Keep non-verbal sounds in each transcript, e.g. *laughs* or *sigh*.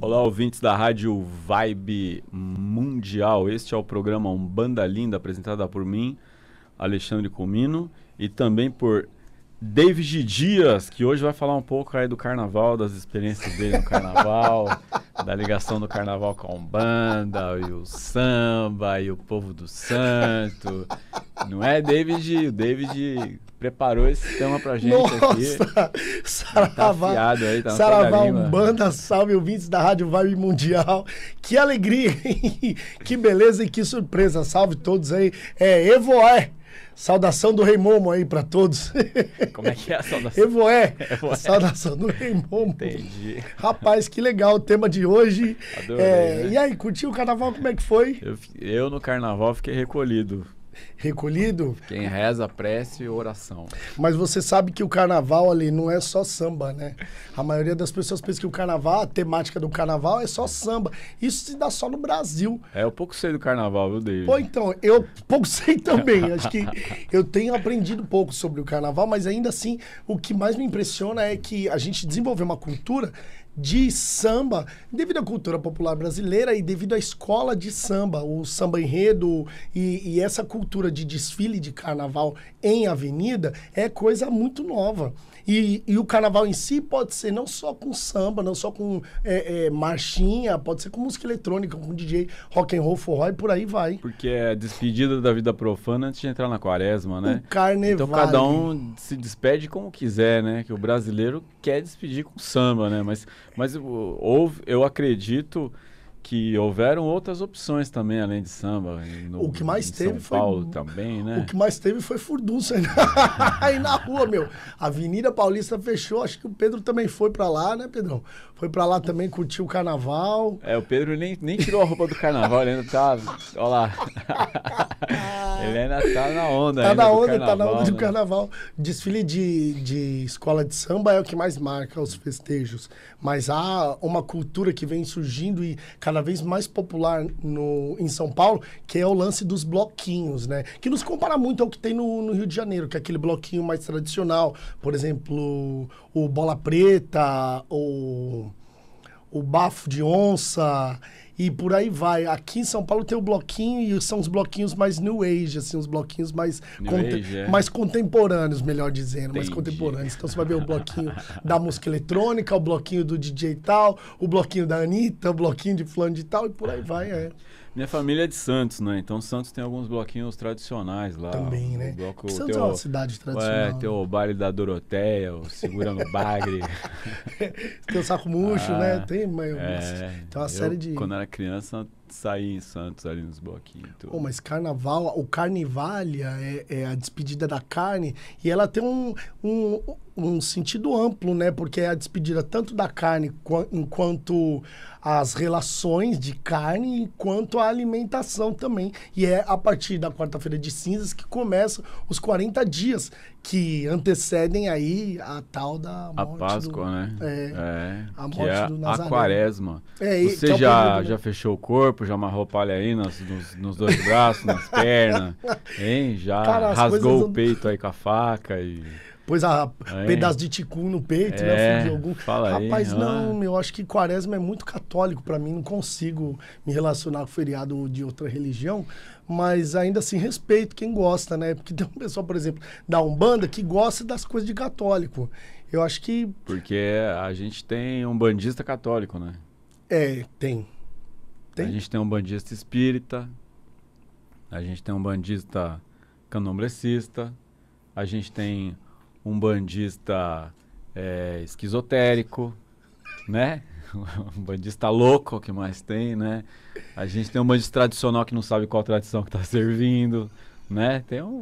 Olá, ouvintes da rádio Vibe Mundial. Este é o programa Umbanda Linda, apresentada por mim, Alexandre Comino, e também por David Dias, que hoje vai falar um pouco aí do carnaval, das experiências dele no carnaval, *laughs* da ligação do carnaval com a Umbanda, e o samba, e o povo do santo. Não é, David? O David preparou esse tema pra gente Nossa, aqui. Tá Saravá, tá aí, tá Saravá Umbanda, salve ouvintes da Rádio Vibe Mundial. Que alegria, hein? que beleza e que surpresa. Salve todos aí. É Evoé. Saudação do Rei Momo aí para todos. Como é que é a saudação? Evoé. Evoé. Saudação do Rei Momo. Entendi. Rapaz, que legal o tema de hoje. Adorei, é, né? E aí, curtiu o carnaval? Como é que foi? Eu, eu no carnaval fiquei recolhido recolhido. Quem reza, prece e oração. Mas você sabe que o carnaval ali não é só samba, né? A maioria das pessoas pensa que o carnaval, a temática do carnaval é só samba. Isso se dá só no Brasil. É, eu pouco sei do carnaval, viu, David? Pô, então, eu pouco sei também. Acho que eu tenho aprendido pouco sobre o carnaval, mas ainda assim, o que mais me impressiona é que a gente desenvolveu uma cultura de samba, devido à cultura popular brasileira e devido à escola de samba, o samba enredo e, e, essa cultura de desfile de carnaval em avenida é coisa muito nova. E, e o carnaval em si pode ser não só com samba, não só com é, é, marchinha, pode ser com música eletrônica, com DJ rock and roll, forró e por aí vai. Porque é despedida da vida profana antes de entrar na quaresma, né? O carnaval. Então cada um se despede como quiser, né? Que o brasileiro quer despedir com samba, né? Mas mas houve, eu acredito que houveram outras opções também além de samba. No, o que mais teve São foi Paulo também, né? O que mais teve foi furdunça né? *laughs* aí na, rua, meu. A Avenida Paulista fechou, acho que o Pedro também foi para lá, né, Pedrão? Foi para lá também curtir o carnaval. É, o Pedro nem, nem tirou a roupa do carnaval, ele ainda tá, olha lá. *laughs* ele ainda tá na onda, Tá na onda, carnaval, tá na onda né? do carnaval. Desfile de, de escola de samba é o que mais marca os festejos, mas há uma cultura que vem surgindo e cada cada vez mais popular no, em São Paulo, que é o lance dos bloquinhos, né? Que nos compara muito ao que tem no, no Rio de Janeiro, que é aquele bloquinho mais tradicional. Por exemplo, o Bola Preta, o, o Bafo de Onça e por aí vai. Aqui em São Paulo tem o bloquinho e são os bloquinhos mais new age, assim, os bloquinhos mais, conte age, é. mais contemporâneos, melhor dizendo, Entendi. mais contemporâneos. Então você vai ver o bloquinho *laughs* da música eletrônica, o bloquinho do DJ tal, o bloquinho da Anitta, o bloquinho de fulano de tal e por aí vai, é. Minha família é de Santos, né? Então Santos tem alguns bloquinhos tradicionais lá. Também, né? Bloco, Santos teu, é uma cidade tradicional. É, tem o é, né? baile da Doroteia, o Segura no Bagre. *laughs* tem o Saco Murcho, *laughs* ah, né? Tem, mas, é, tem uma série eu, de... Quando era criança sair em Santos, ali nos bloquinhos. Tudo. Oh, mas carnaval, o Carnivalha é, é, a despedida da carne e ela tem um, um, um sentido amplo, né? Porque é a despedida tanto da carne enquanto as relações de carne, quanto a alimentação também. E é a partir da quarta-feira de cinzas que começam os 40 dias que antecedem aí a tal da morte. A Páscoa, do, né? É, é, A morte é do Nazareno. A quaresma. É, Você é já, já fechou o corpo? já amarrou palha aí nos, nos, nos dois braços, nas pernas, hein? Já Cara, rasgou o peito não... aí com a faca e... Pôs a hein? pedaço de ticu no peito, né? é, né? Algum... Fala Rapaz, aí, né? não, ah. meu, acho que quaresma é muito católico para mim, não consigo me relacionar com feriado de outra religião, mas ainda assim respeito quem gosta, né? Porque *laughs* tem um pessoal, por exemplo, da Umbanda que gosta das coisas de católico. Eu acho que. Porque a gente tem um bandista católico, né? É, tem. Tem? A gente tem um bandista espírita, a gente tem um bandista canombrecista, a gente tem um bandista é, esquizotérico, né? *laughs* um bandista louco que mais tem, né? A gente tem um bandista tradicional que não sabe qual tradição que tá servindo, né? Tem um,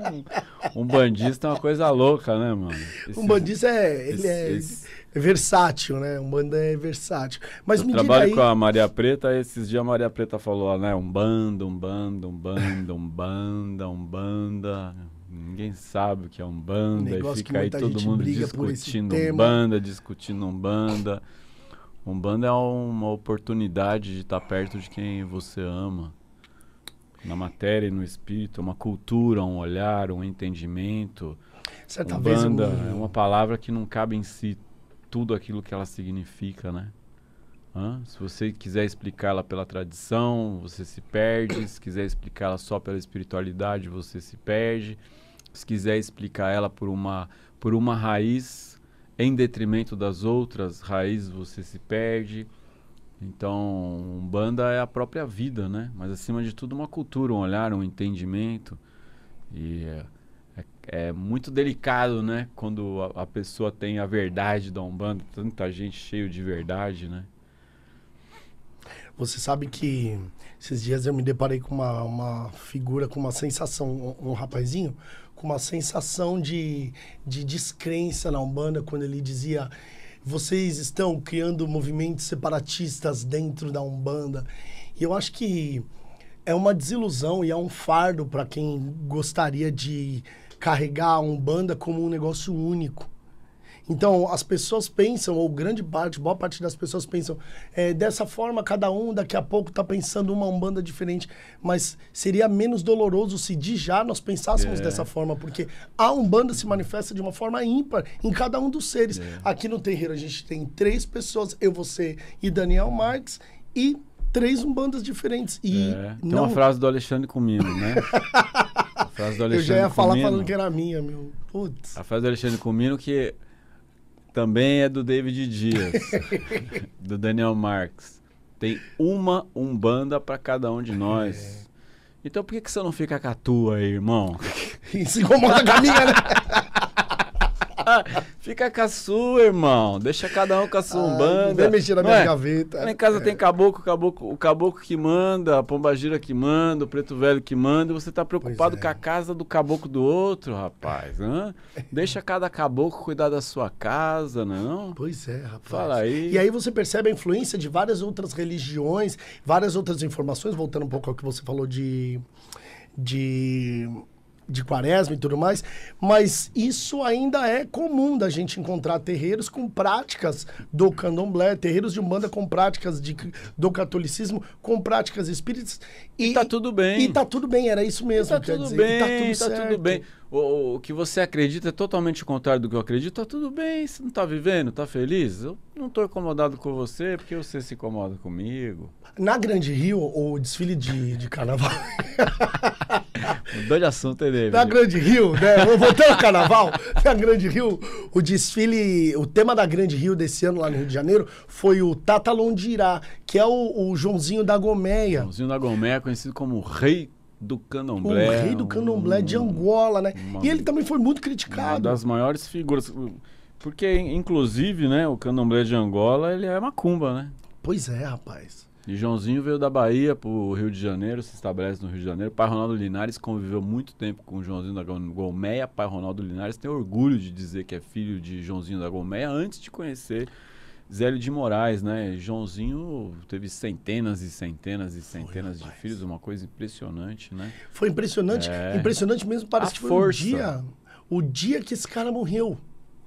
um bandista é uma coisa louca, né, mano? Esse, um bandista é... Ele esse, é... Esse, é versátil, né? Umbanda é versátil. Mas eu me trabalho aí... com a Maria Preta, esses dias a Maria Preta falou, né? Umbanda, Umbanda, Umbanda, Umbanda, Umbanda. Ninguém sabe o que é Umbanda. banda e fica aí todo mundo discutindo Umbanda, discutindo Umbanda. Umbanda é uma oportunidade de estar perto de quem você ama. Na matéria e no espírito, uma cultura, um olhar, um entendimento. Certa Umbanda vez eu... é uma palavra que não cabe em si tudo aquilo que ela significa, né? Hã? Se você quiser explicá-la pela tradição, você se perde. Se quiser explicá-la só pela espiritualidade, você se perde. Se quiser explicar ela por uma, por uma raiz, em detrimento das outras raízes, você se perde. Então, Umbanda é a própria vida, né? Mas acima de tudo, uma cultura, um olhar, um entendimento. E. Yeah é, é, muito delicado, né? Quando a, a, pessoa tem a verdade da Umbanda, tanta gente cheio de verdade, né? Você sabe que esses dias eu me deparei com uma, uma figura, com uma sensação, um, um rapazinho, com uma sensação de, de descrença na Umbanda quando ele dizia vocês estão criando movimentos separatistas dentro da Umbanda. E eu acho que é uma desilusão e é um fardo para quem gostaria de carregar a Umbanda como um negócio único. Então, as pessoas pensam, ou grande parte, boa parte das pessoas pensam, é, dessa forma cada um daqui a pouco está pensando uma Umbanda diferente, mas seria menos doloroso se de já nós pensássemos é. dessa forma, porque a Umbanda se manifesta de uma forma ímpar em cada um dos seres. É. Aqui no terreiro a gente tem três pessoas, eu, você e Daniel Marques, e três umbandas diferentes. E é. Tem não... uma frase do Alexandre Comino, né? *laughs* frase do Alexandre Eu já ia falar Comino. falando que era minha, meu. Putz. A frase do Alexandre Comino que também é do David Dias, *laughs* do Daniel Marx. Tem uma umbanda para cada um de nós. É. Então por que, que você não fica com a tua aí, irmão? *laughs* E se incomoda com a minha, né? *laughs* Fica com a sua, irmão. Deixa cada um com a sua ah, umbanda. Vem mexer na minha é? gaveta. Lá em casa é. tem caboclo, caboclo, o caboclo que manda, a pombagira que manda, o preto velho que manda. Você tá preocupado é. com a casa do caboclo do outro, rapaz. Hã? *laughs* Deixa cada caboclo cuidar da sua casa, não não? Pois é, rapaz. Fala aí. E aí você percebe a influência de várias outras religiões, várias outras informações, voltando um pouco ao que você falou de de de quaresma e tudo mais, mas isso ainda é comum da gente encontrar terreiros com práticas do candomblé, terreiros de umbanda com práticas de, do catolicismo, com práticas espíritas. E, e tá tudo bem. E tá tudo bem, era isso mesmo. E tá tudo dizer, tá bem, tá tudo, tá certo. tudo bem. O, o, que você acredita é totalmente o contrário do que eu acredito. Tá tudo bem, você não tá vivendo, tá feliz? Eu não tô incomodado com você, é porque você se incomoda comigo. Na Grande Rio, o desfile de, de carnaval... *laughs* Mudou *laughs* de assunto, hein, David? Na Grande Rio, né? Voltando ao carnaval, *laughs* na Grande Rio, o desfile, o tema da Grande Rio desse ano lá no Rio de Janeiro foi o Tata Londirá, que é o, o Joãozinho da Gomeia. Joãozinho da Gomeia, é conhecido como Rei do Candomblé. O rei do Candomblé um, de Angola, né? Uma, e ele também foi muito criticado. Uma das maiores figuras. Porque, inclusive, né, o Candomblé de Angola, ele é macumba, né? Pois é, rapaz. E Joãozinho veio da Bahia pro Rio de Janeiro, se estabelece no Rio de Janeiro. Pai Ronaldo Linares conviveu muito tempo com o Joãozinho da Golmeia. Pai Ronaldo Linares tem orgulho de dizer que é filho de Joãozinho da Golmeia antes de conhecer Zélio de Moraes, né? Joãozinho teve centenas e centenas e centenas foi, de filhos, uma coisa impressionante, né? Foi impressionante, é... impressionante mesmo, parece A que foi força. o um dia, o dia que esse cara morreu.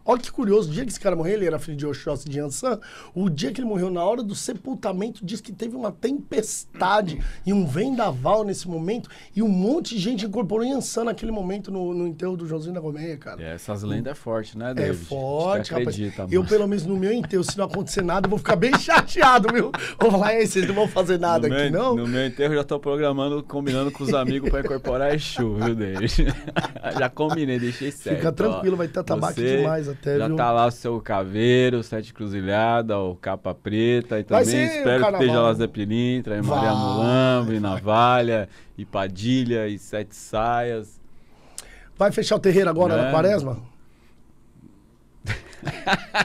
Olha que curioso, o dia que esse cara morreu, ele era filho de Oxóssi de Ansan, o dia que ele morreu, na hora do sepultamento, diz que teve uma tempestade e um vendaval nesse momento, e um monte de gente incorporou Ansan naquele momento no, no enterro do Joãozinho da Gomeia, cara. É, essas lendas é forte, né, é David? É forte, acredita, rapaz. Mas... Eu, pelo menos no meu enterro, se não acontecer nada, eu vou ficar bem *laughs* chateado, viu? Vou falar, e é, vocês não vão fazer nada no aqui, meu, não? No meu enterro, já tô programando, combinando com os amigos para incorporar Exu, viu, David? *laughs* já combinei, deixei certo. Fica tranquilo, ó. vai ter tabaco Você... demais teve já um... tá lá o seu Caveiro, Sete Cruzilhada, o Capa Preta. E Vai também espero que esteja lá Zé Pilintra, e Maria Mulambo, e Navalha, e Padilha, e Sete Saias. Vai fechar o terreiro agora na quaresma?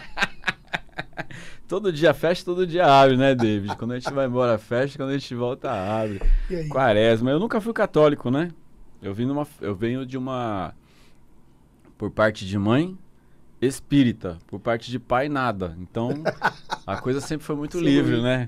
*laughs* todo dia fecha, todo dia abre, né, David? Quando a gente vai embora, fecha, quando a gente volta, abre. Quaresma. Eu nunca fui católico, né? Eu, vim numa, eu venho de uma. Por parte de mãe, espírita, por parte de pai nada. Então, a coisa sempre foi muito Sim. É livre, né?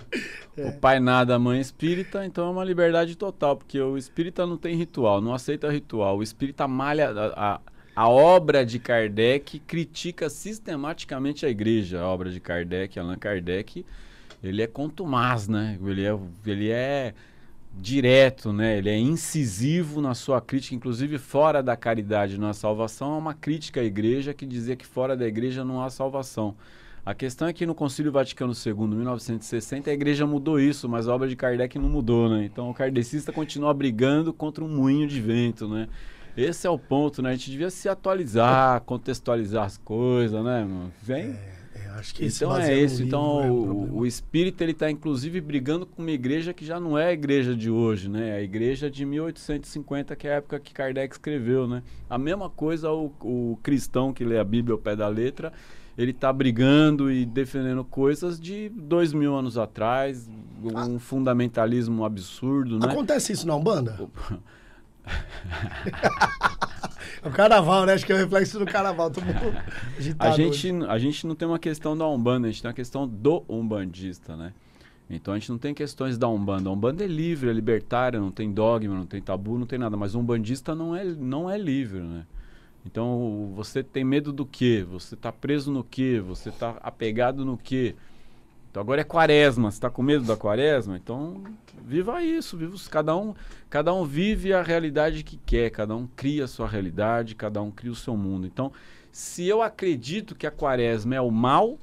É. O pai nada, a mãe espírita, então é uma liberdade total, porque o espírita não tem ritual, não aceita ritual. O espírita malha a, a, a obra de Kardec, critica sistematicamente a igreja, a obra de Kardec, Allan Kardec. Ele é contumaz, né? Ele é, ele é direto, né? ele é incisivo na sua crítica, inclusive fora da caridade não há salvação, é uma crítica à igreja que dizia que fora da igreja não há salvação. A questão é que no Concílio Vaticano II, 1960, a igreja mudou isso, mas a obra de Kardec não mudou, né? Então o kardecista continua brigando contra um moinho de vento, né? Esse é o ponto, né? A gente devia se atualizar, contextualizar as coisas, né, mano? Vem... É acho que então é esse então é isso. Então é o, o espírito ele está inclusive brigando com uma igreja que já não é a igreja de hoje, né? A igreja de 1850, que é a época que Kardec escreveu, né? A mesma coisa o, o cristão que lê a Bíblia ao pé da letra, ele está brigando e defendendo coisas de dois mil anos atrás, um ah. fundamentalismo absurdo, né? Acontece isso na Umbanda? *laughs* o carnaval, né? Acho que é o reflexo do carnaval. Todo mundo *laughs* a, gente, a gente não tem uma questão da Umbanda, a gente tem uma questão do umbandista, né? Então a gente não tem questões da Umbanda. A Umbanda é livre, é libertária, não tem dogma, não tem tabu, não tem nada. Mas um bandista não é, não é livre, né? Então você tem medo do quê? Você está preso no quê? Você está apegado no quê? Então agora é quaresma, você está com medo da quaresma? Então viva isso, viva cada um, cada um vive a realidade que quer, cada um cria a sua realidade, cada um cria o seu mundo. Então, se eu acredito que a quaresma é o mal,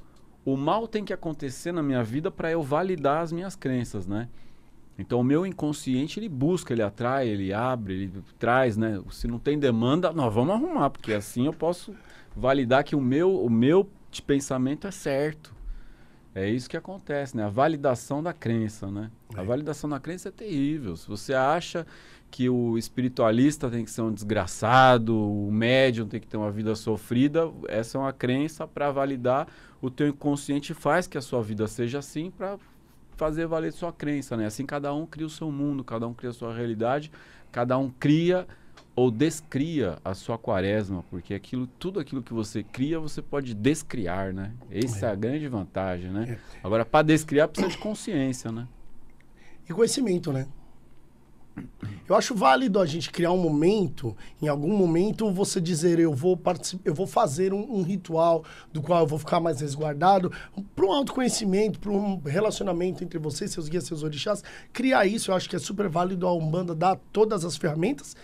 o mal tem que acontecer na minha vida para eu validar as minhas crenças, né? Então o meu inconsciente ele busca, ele atrai, ele abre, ele traz, né? Se não tem demanda, nós vamos arrumar, porque assim eu posso validar que o meu, o meu pensamento é certo. É isso que acontece, né? A validação da crença, né? É. A validação da crença é terrível. Se você acha que o espiritualista tem que ser um desgraçado, o médium tem que ter uma vida sofrida, essa é uma crença para validar o teu inconsciente faz que a sua vida seja assim para fazer valer sua crença, né? Assim cada um cria o seu mundo, cada um cria a sua realidade, cada um cria ou descria a sua quaresma, porque aquilo, tudo aquilo que você cria, você pode descriar, né? Essa é, é a grande vantagem, né? É. Agora, para descriar, precisa de consciência, né? E conhecimento, né? Eu acho válido a gente criar um momento, em algum momento você dizer eu vou eu vou fazer um, um, ritual do qual eu vou ficar mais resguardado, para um autoconhecimento, para um relacionamento entre vocês, seus guias, seus orixás. Criar isso, eu acho que é super válido a Umbanda dar todas as ferramentas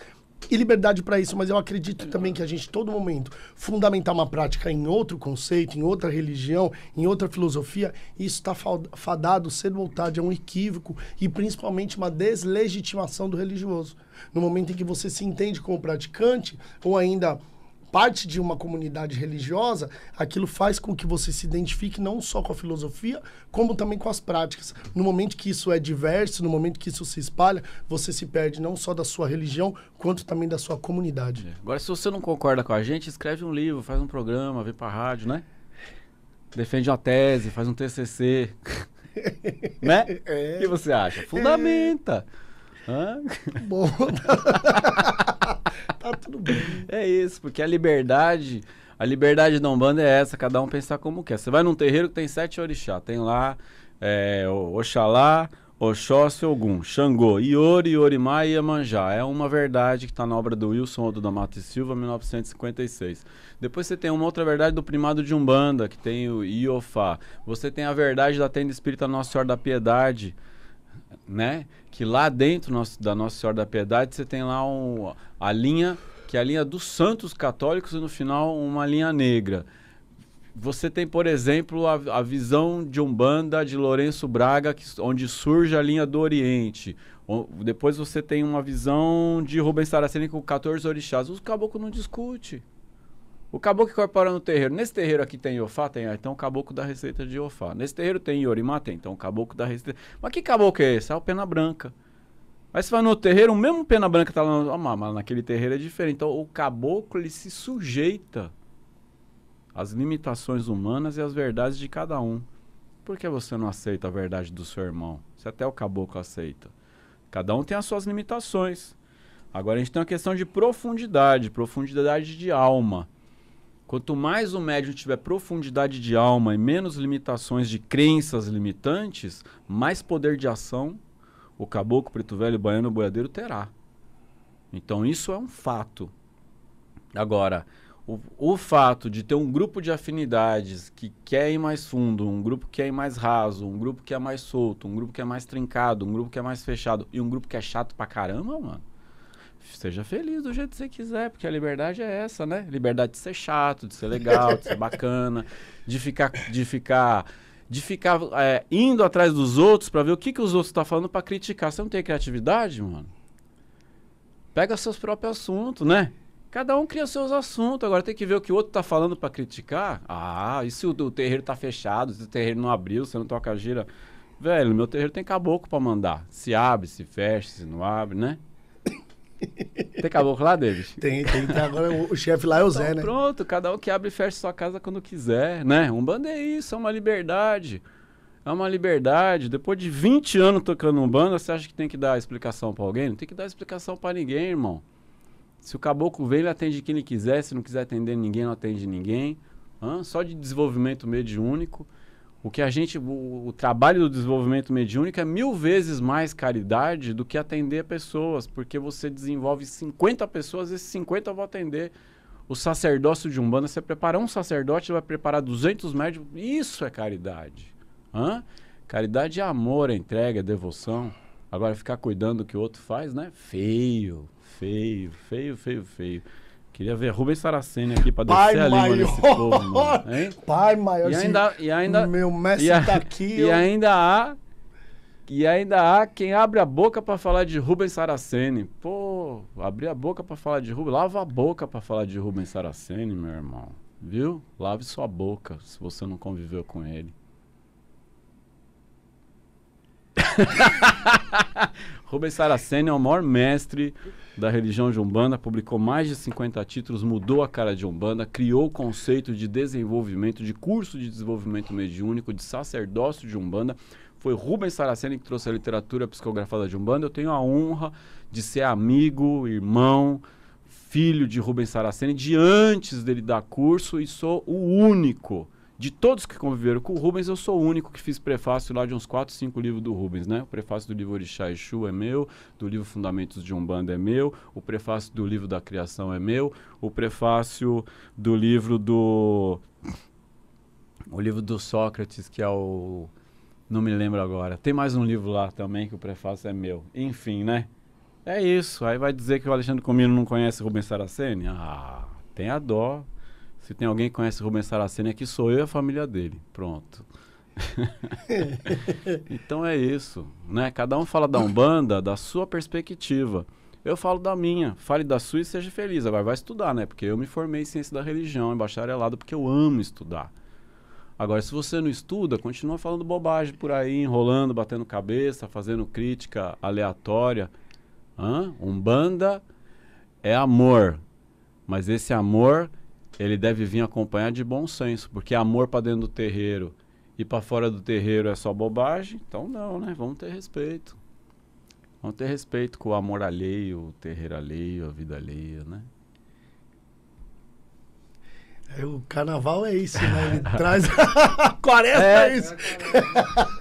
e liberdade para isso, mas eu acredito também que a gente, todo momento, fundamentar uma prática em outro conceito, em outra religião, em outra filosofia, isso está fadado, ser voltado a é um equívoco e principalmente uma deslegitimação do religioso. No momento em que você se entende como praticante, ou ainda parte de uma comunidade religiosa, aquilo faz com que você se identifique não só com a filosofia, como também com as práticas. No momento que isso é diverso, no momento que isso se espalha, você se perde não só da sua religião, quanto também da sua comunidade. É. Agora, se você não concorda com a gente, escreve um livro, faz um programa, vem a rádio, né? Defende uma tese, faz um TCC. *laughs* né? É. O que você acha? Fundamenta. É. Hã? Bom. *laughs* tá tudo bem. É isso, porque a liberdade, a liberdade da Umbanda é essa, cada um pensar como quer. Você vai num terreiro que tem sete orixá, tem lá é, Oxalá, Oxóssi, Ogum, Xangô, Iori, Iorimá e Iemanjá. É uma verdade que está na obra do Wilson Odo da Mata e Silva, 1956. Depois você tem uma outra verdade do primado de Umbanda, que tem o Iofá. Você tem a verdade da tenda espírita Nossa Senhora da Piedade, né? Que lá dentro nosso, da Nossa Senhora da Piedade você tem lá um, a linha que é a linha dos santos católicos e no final uma linha negra. Você tem, por exemplo, a, a visão de Umbanda de Lourenço Braga, que, onde surge a linha do Oriente. O, depois você tem uma visão de Rubens Saraceni com 14 orixás. Os caboclos não discutem. O caboclo que incorpora no terreiro. Nesse terreiro aqui tem Iofá? Tem. Ah, então o caboclo da receita de Iofá. Nesse terreiro tem Iorimá? Tem. Então o caboclo da receita. Mas que caboclo é esse? Ah, o Pena Branca. Aí você vai no terreiro, o mesmo Pena Branca tá lá. Ah, mas naquele terreiro é diferente. Então o caboclo ele se sujeita às limitações humanas e às verdades de cada um. Por que você não aceita a verdade do seu irmão? Se até o caboclo aceita. Cada um tem as suas limitações. Agora a gente tem uma questão de profundidade, profundidade de alma. Quanto mais o médium tiver profundidade de alma e menos limitações de crenças limitantes, mais poder de ação o caboclo, preto velho, baiano, boiadeiro terá. Então isso é um fato. Agora, o, o, fato de ter um grupo de afinidades que quer ir mais fundo, um grupo que quer ir mais raso, um grupo que é mais solto, um grupo que é mais trincado, um grupo que é mais fechado e um grupo que é chato pra caramba, mano. Seja feliz do jeito que você quiser, porque a liberdade é essa, né? Liberdade de ser chato, de ser legal, de ser bacana, de ficar, de ficar, de ficar é, indo atrás dos outros para ver o que, que os outros estão tá falando para criticar. Você não tem criatividade, mano? Pega seus próprios assuntos, né? Cada um cria seus assuntos. Agora tem que ver o que o outro tá falando para criticar. Ah, e se o, o, terreiro tá fechado, se o terreiro não abriu, você não toca a gira. Velho, meu terreiro tem caboclo para mandar. Se abre, se fecha, se não abre, né? *laughs* Tem caboclo lá, David? Tem, tem. tem tá, agora o, o chefe lá é o então, Zé, né? Pronto, cada um que abre e fecha sua casa quando quiser, né? Um bando é isso, é uma liberdade. É uma liberdade. Depois de 20 anos tocando um bando, você acha que tem que dar explicação para alguém? Não tem que dar explicação para ninguém, irmão. Se o caboclo vem, ele atende quem ele quiser. Se não quiser atender ninguém, não atende ninguém. Hã? Só de desenvolvimento mediúnico. único. O que a gente, o, o, trabalho do desenvolvimento mediúnico é mil vezes mais caridade do que atender pessoas, porque você desenvolve 50 pessoas, esses 50 vão atender. O sacerdócio de Umbanda, você prepara um sacerdote, vai preparar 200 médicos, isso é caridade. Hã? Caridade é amor, é entrega, é devoção. Agora, ficar cuidando do que o outro faz, né? Feio, feio, feio, feio, feio. Queria ver Rubens Saraceni aqui para Pai descer maior. a língua nesse povo, mano. Hein? *laughs* Pai maior. E ainda, e ainda, meu mestre está a, tá aqui. E eu... ainda há... E ainda há quem abre a boca para falar de Rubens Saraceni. Pô, abrir a boca para falar de Rubens... Lava a boca para falar de Rubens Saraceni, meu irmão. Viu? Lave sua boca se você não conviveu com ele. *laughs* Rubens Saraceni é o maior mestre da religião de Umbanda, publicou mais de 50 títulos, mudou a cara de Umbanda, criou o conceito de desenvolvimento, de curso de desenvolvimento mediúnico, de sacerdócio de Umbanda. Foi Rubens Saraceni que trouxe a literatura psicografada de Umbanda. Eu tenho a honra de ser amigo, irmão, filho de Rubens Saraceni, de antes dele dar curso, e sou o único de todos que conviveram com o Rubens, eu sou o único que fiz prefácio lá de uns 4, 5 livros do Rubens, né? O prefácio do livro Orixá Exu é meu, do livro Fundamentos de Umbanda é meu, o prefácio do livro da Criação é meu, o prefácio do livro do... O livro do Sócrates, que é o... Não me lembro agora. Tem mais um livro lá também que o prefácio é meu. Enfim, né? É isso. Aí vai dizer que o Alexandre Comino não conhece Rubens Saraceni? Ah, tem a dó. Se tem alguém que conhece Rubens Saraceni aqui, sou eu e a família dele. Pronto. *laughs* então é isso, né? Cada um fala da Umbanda da sua perspectiva. Eu falo da minha. Fale da sua e seja feliz. Agora vai estudar, né? Porque eu me formei em ciência da religião, em bacharelado, porque eu amo estudar. Agora, se você não estuda, continua falando bobagem por aí, enrolando, batendo cabeça, fazendo crítica aleatória. Hã? Umbanda é amor. Mas esse amor ele deve vir acompanhar de bom senso, porque amor para dentro do terreiro e para fora do terreiro é só bobagem, então não, né? Vamos ter respeito. Vamos ter respeito com o amor alheio, o terreiro alheio, a vida alheia, né? É, o carnaval é isso, né? Ele traz. quaresma é, é isso. É,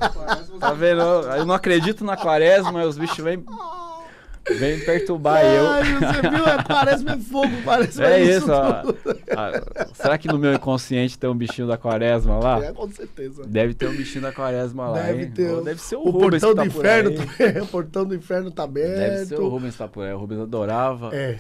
quaresma, tá vendo? Eu não acredito na quaresma, os bichos vêm Vem perturbar Ai, eu. Você viu? É, parece meu fogo, parece É isso. isso ó, ah, será que no meu inconsciente tem um bichinho da quaresma lá? É, com certeza. Deve ter um bichinho da quaresma lá. Deve hein? ter. Ou deve ser o, o Rubens. Portão tá do inferno, *laughs* o portão do inferno tá aberto. Deve ser o Rubens tá por aí. O Rubens adorava. É.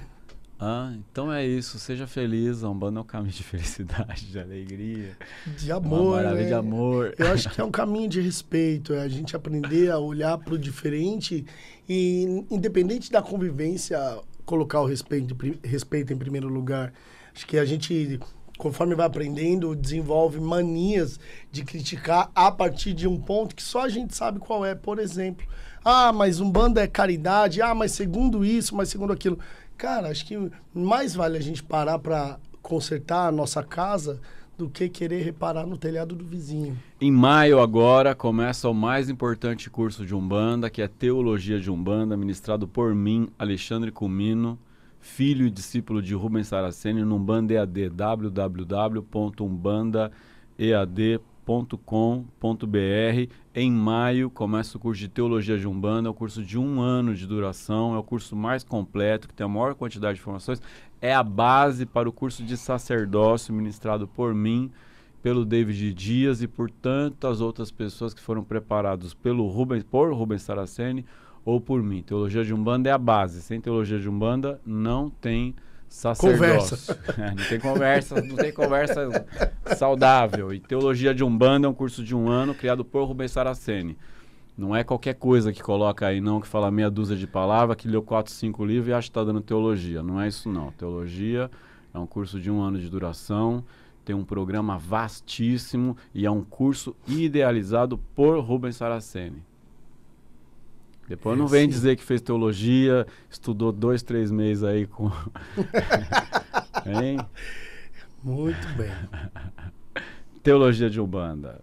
Ah, então é isso. Seja feliz. A Umbanda é um caminho de felicidade, de alegria. De amor. maravilha né? de amor. Eu acho que é um caminho de respeito. É a gente aprender a olhar para o diferente e, independente da convivência, colocar o respeito, respeito em primeiro lugar. Acho que a gente, conforme vai aprendendo, desenvolve manias de criticar a partir de um ponto que só a gente sabe qual é. Por exemplo, ah, mas um bando é caridade. Ah, mas segundo isso, mas segundo aquilo. Cara, acho que mais vale a gente parar para consertar a nossa casa do que querer reparar no telhado do vizinho. Em maio agora começa o mais importante curso de Umbanda, que é Teologia de Umbanda, ministrado por mim, Alexandre Comino, filho e discípulo de Rubens Saraceni, no Umbanda EAD, www.umbandaead.com com.br Em maio começa o curso de Teologia de Umbanda, é um curso de um ano de duração, é o curso mais completo, que tem a maior quantidade de informações, é a base para o curso de sacerdócio ministrado por mim, pelo David Dias e por tantas outras pessoas que foram preparados pelo Rubens, por Rubens Saraceni ou por mim. Teologia de Umbanda é a base. Sem Teologia de Umbanda não tem sacerdócio. Conversa. *laughs* É, não tem conversa, não tem conversa saudável. E Teologia de Umbanda é um curso de um ano criado por Rubens Saraceni. Não é qualquer coisa que coloca aí, não, que fala meia dúzia de palavras, que leu quatro, cinco livros e acha que está dando teologia. Não é isso, não. Teologia é um curso de um ano de duração, tem um programa vastíssimo e é um curso idealizado por Rubens Saraceni. Depois é, não vem sim. dizer que fez teologia, estudou dois, três meses aí com. *laughs* hein? Muito bem. Teologia de Umbanda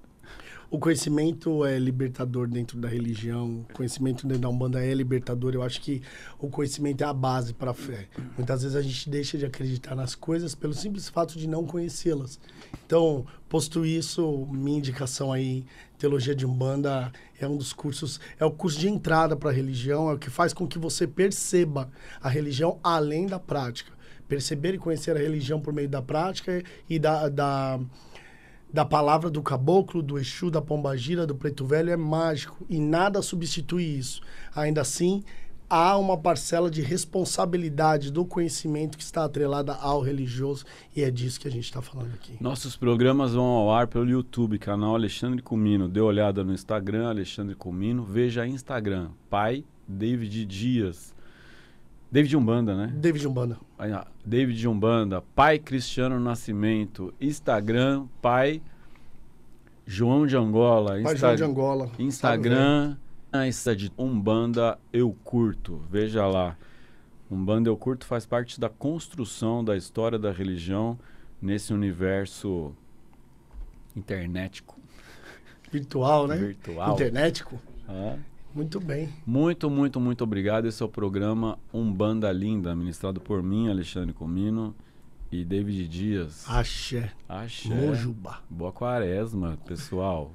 o conhecimento é libertador dentro da religião, o conhecimento dentro da Umbanda é libertador. Eu acho que o conhecimento é a base para a fé. Muitas vezes a gente deixa de acreditar nas coisas pelo simples fato de não conhecê-las. Então, posto isso, minha indicação aí, Teologia de Umbanda é um dos cursos, é o curso de entrada para a religião, é o que faz com que você perceba a religião além da prática. Perceber e conhecer a religião por meio da prática e da, da da palavra do caboclo, do Exu, da pombagira, do preto velho é mágico e nada substitui isso. Ainda assim, há uma parcela de responsabilidade do conhecimento que está atrelada ao religioso e é disso que a gente está falando aqui. Nossos programas vão ao ar pelo YouTube, canal Alexandre Comino. Dê olhada no Instagram, Alexandre Comino. Veja Instagram, pai David Dias. David Umbanda, né? David Umbanda. David Umbanda, pai Cristiano Nascimento, Instagram, pai João de Angola. Insta... João de Angola. Instagram, né? Insta de Umbanda Eu Curto. Veja lá. Umbanda Eu Curto faz parte da construção da história da religião nesse universo internetico. Virtual, né? Virtual. Internetico. Ah. Muito bem. Muito, muito, muito obrigado. Esse é o programa Umbanda Linda, ministrado por mim, Alexandre Comino e David Dias. Axé. Axé. Boa quaresma, pessoal.